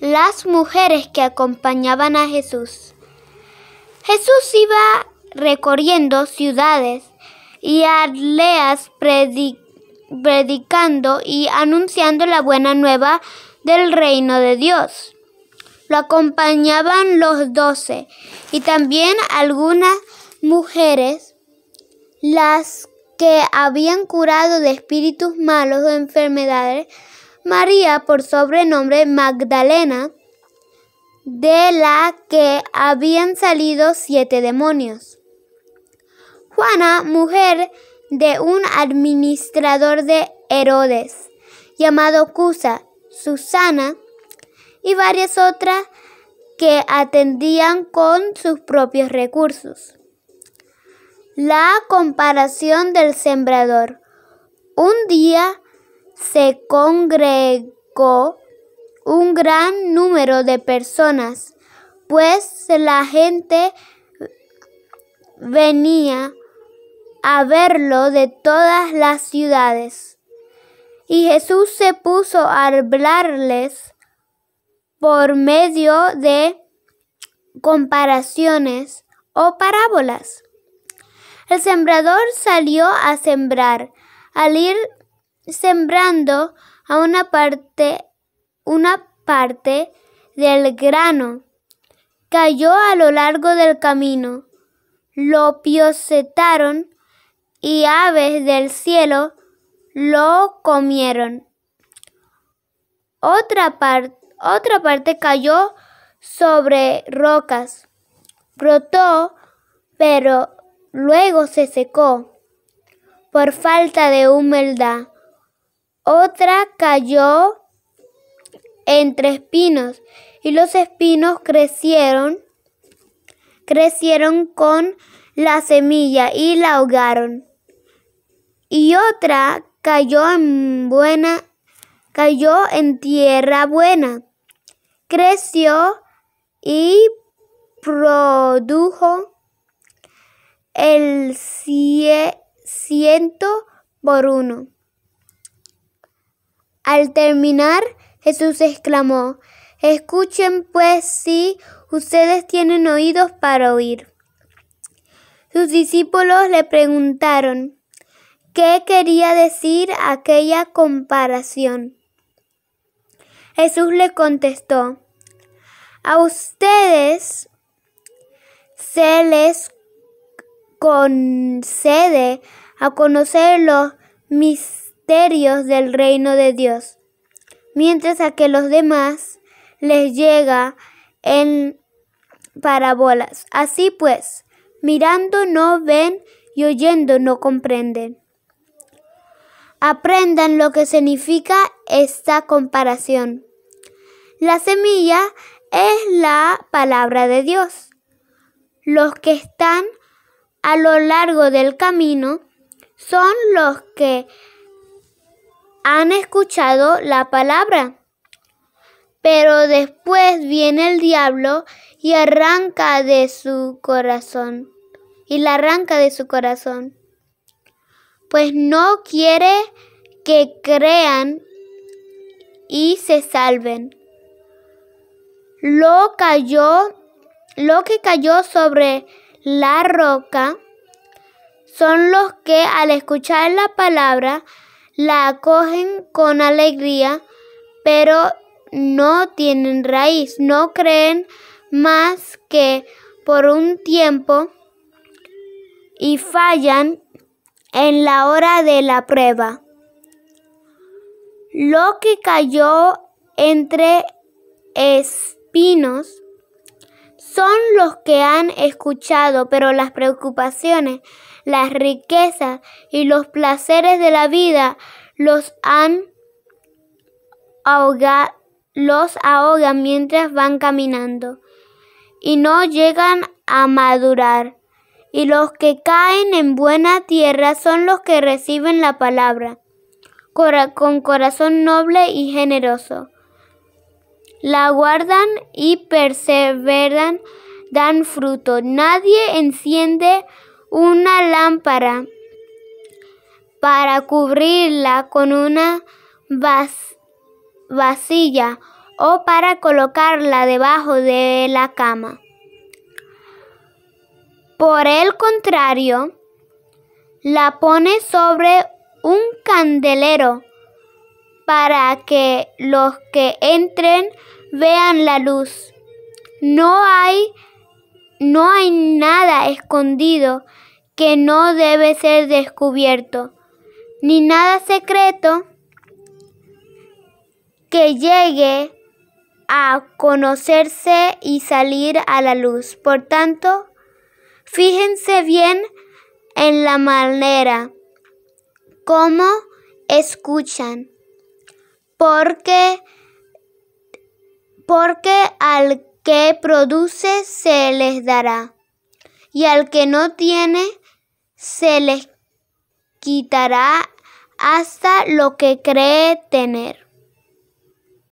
las mujeres que acompañaban a Jesús. Jesús iba recorriendo ciudades y aldeas predicando y anunciando la buena nueva del reino de Dios. Lo acompañaban los doce y también algunas mujeres, las que habían curado de espíritus malos o enfermedades María por sobrenombre Magdalena, de la que habían salido siete demonios. Juana, mujer de un administrador de Herodes, llamado Cusa, Susana, y varias otras que atendían con sus propios recursos. La comparación del sembrador. Un día se congregó un gran número de personas, pues la gente venía a verlo de todas las ciudades. Y Jesús se puso a hablarles por medio de comparaciones o parábolas. El sembrador salió a sembrar. Al ir sembrando a una parte, una parte del grano. Cayó a lo largo del camino. Lo piocetaron y aves del cielo lo comieron. Otra, otra parte cayó sobre rocas. Brotó, pero luego se secó por falta de humedad. Otra cayó entre espinos y los espinos crecieron, crecieron con la semilla y la ahogaron. Y otra cayó en buena, cayó en tierra buena, creció y produjo el ciento por uno. Al terminar, Jesús exclamó, Escuchen pues si ustedes tienen oídos para oír. Sus discípulos le preguntaron, ¿qué quería decir aquella comparación? Jesús le contestó, a ustedes se les concede a conocer los del reino de Dios, mientras a que los demás les llega en parábolas. Así pues, mirando no ven y oyendo no comprenden. Aprendan lo que significa esta comparación. La semilla es la palabra de Dios. Los que están a lo largo del camino son los que han escuchado la palabra. Pero después viene el diablo y arranca de su corazón. Y la arranca de su corazón. Pues no quiere que crean y se salven. Lo cayó, lo que cayó sobre la roca son los que al escuchar la palabra la acogen con alegría, pero no tienen raíz, no creen más que por un tiempo y fallan en la hora de la prueba. Lo que cayó entre espinos son los que han escuchado, pero las preocupaciones las riquezas y los placeres de la vida los han los ahogan mientras van caminando y no llegan a madurar. Y los que caen en buena tierra son los que reciben la palabra con corazón noble y generoso. La guardan y perseveran, dan fruto. Nadie enciende una lámpara para cubrirla con una vas vasilla o para colocarla debajo de la cama. Por el contrario, la pone sobre un candelero para que los que entren vean la luz. No hay no hay nada escondido que no debe ser descubierto, ni nada secreto que llegue a conocerse y salir a la luz. Por tanto, fíjense bien en la manera como escuchan, porque porque al que produce se les dará, y al que no tiene se les quitará hasta lo que cree tener.